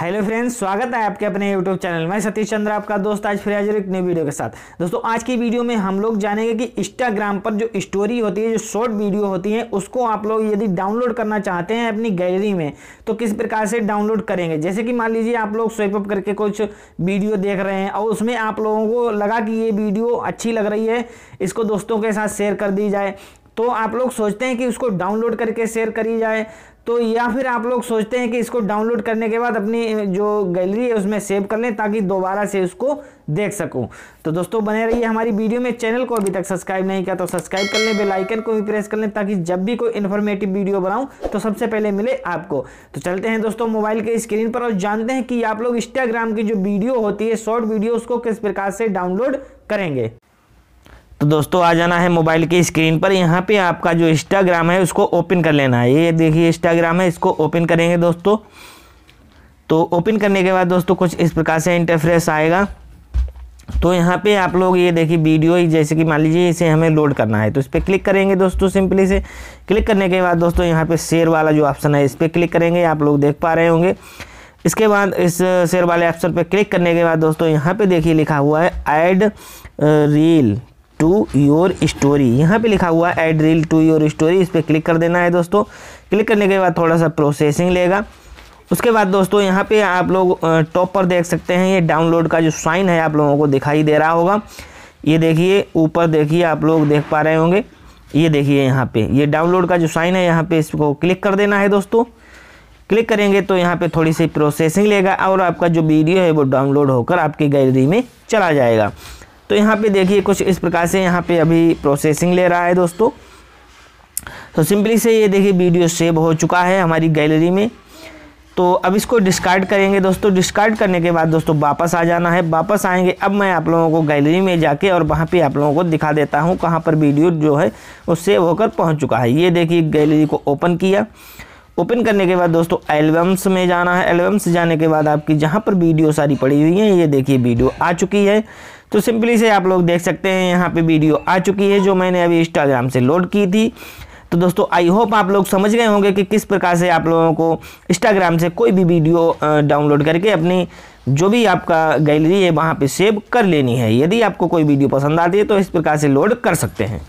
hello friends स्वागत है आपके अपने यूट्यूब चैनल में सतीश चंद्र आपका दोस्त आज फिर हाजिर एक नई वीडियो के साथ दोस्तों आज की वीडियो में हम लोग जानेंगे कि इंस्टाग्राम पर जो स्टोरी होती है जो शॉर्ट वीडियो होती है उसको आप लोग यदि डाउनलोड करना चाहते हैं अपनी गैलरी में तो किस प्रकार से डाउनलोड करेंगे जैसे कि मान लीजिए आप लोग स्वेपअप करके कुछ वीडियो देख रहे हैं और उसमें आप लोगों को लगा कि ये वीडियो अच्छी लग रही है इसको दोस्तों के साथ शेयर कर दी जाए तो आप लोग सोचते हैं कि उसको डाउनलोड करके शेयर करी जाए तो या फिर आप लोग सोचते हैं कि इसको डाउनलोड करने के बाद अपनी जो गैलरी है उसमें सेव कर लें ताकि दोबारा से उसको देख सकूं तो दोस्तों बने रहिए हमारी वीडियो में चैनल को अभी तक सब्सक्राइब नहीं किया तो सब्सक्राइब कर लें बेल आइकन को भी प्रेस कर लें ताकि जब भी कोई इन्फॉर्मेटिव वीडियो बनाऊं तो सबसे पहले मिले आपको तो चलते हैं दोस्तों मोबाइल के स्क्रीन पर और जानते हैं कि आप लोग इंस्टाग्राम की जो वीडियो होती है शॉर्ट वीडियो उसको किस प्रकार से डाउनलोड करेंगे तो दोस्तों आ जाना है मोबाइल की स्क्रीन पर यहाँ पे आपका जो इंस्टाग्राम है उसको ओपन कर लेना है ये देखिए इंस्टाग्राम है इसको ओपन करेंगे दोस्तों तो ओपन करने के बाद दोस्तों कुछ इस प्रकार से इंटरफ्रेस आएगा तो यहाँ पे आप लोग ये देखिए वीडियो जैसे कि मान लीजिए इसे हमें लोड करना है तो इस पर क्लिक करेंगे दोस्तों सिंपली से क्लिक करने के बाद दोस्तों यहाँ पे शेयर वाला जो ऑप्शन है इस पर क्लिक करेंगे आप लोग देख पा रहे होंगे इसके बाद इस शेयर वाले ऑप्शन पर क्लिक करने के बाद दोस्तों यहाँ पे देखिए लिखा हुआ है add reel to your story यहाँ पे लिखा हुआ है add reel to your story इस पर क्लिक कर देना है दोस्तों क्लिक करने के बाद थोड़ा सा प्रोसेसिंग लेगा उसके बाद दोस्तों यहाँ पे आप लोग टॉप पर देख सकते हैं ये डाउनलोड का जो साइन है आप लोगों को दिखाई दे रहा होगा ये देखिए ऊपर देखिए आप लोग देख पा रहे होंगे ये देखिए यहाँ पे ये डाउनलोड का जो साइन है यहाँ पे इसको क्लिक कर देना है दोस्तों क्लिक करेंगे तो यहाँ पे थोड़ी सी प्रोसेसिंग लेगा और आपका जो वीडियो है वो डाउनलोड होकर आपकी गैलरी में चला जाएगा तो यहाँ पे देखिए कुछ इस प्रकार से यहाँ पे अभी प्रोसेसिंग ले रहा है दोस्तों तो सिंपली से ये देखिए वीडियो सेव हो चुका है हमारी गैलरी में तो अब इसको डिस्कार्ड करेंगे दोस्तों डिस्कार्ड करने के बाद दोस्तों वापस आ जाना है वापस आएंगे अब मैं आप लोगों को गैलरी में जाके और वहाँ पे आप लोगों को दिखा देता हूँ कहाँ पर वीडियो जो है वो सेव होकर पहुँच चुका है ये देखिए गैलरी को ओपन किया ओपन करने के बाद दोस्तों एल्बम्स में जाना है एल्बम्स जाने के बाद आपकी जहाँ पर वीडियो सारी पड़ी हुई है ये देखिए वीडियो आ चुकी है तो सिंपली से आप लोग देख सकते हैं यहाँ पे वीडियो आ चुकी है जो मैंने अभी इंस्टाग्राम से लोड की थी तो दोस्तों आई होप आप लोग समझ गए होंगे कि किस प्रकार से आप लोगों को इंस्टाग्राम से कोई भी वीडियो डाउनलोड करके अपनी जो भी आपका गैलरी है वहाँ पे सेव कर लेनी है यदि आपको कोई वीडियो पसंद आती है तो इस प्रकार से लोड कर सकते हैं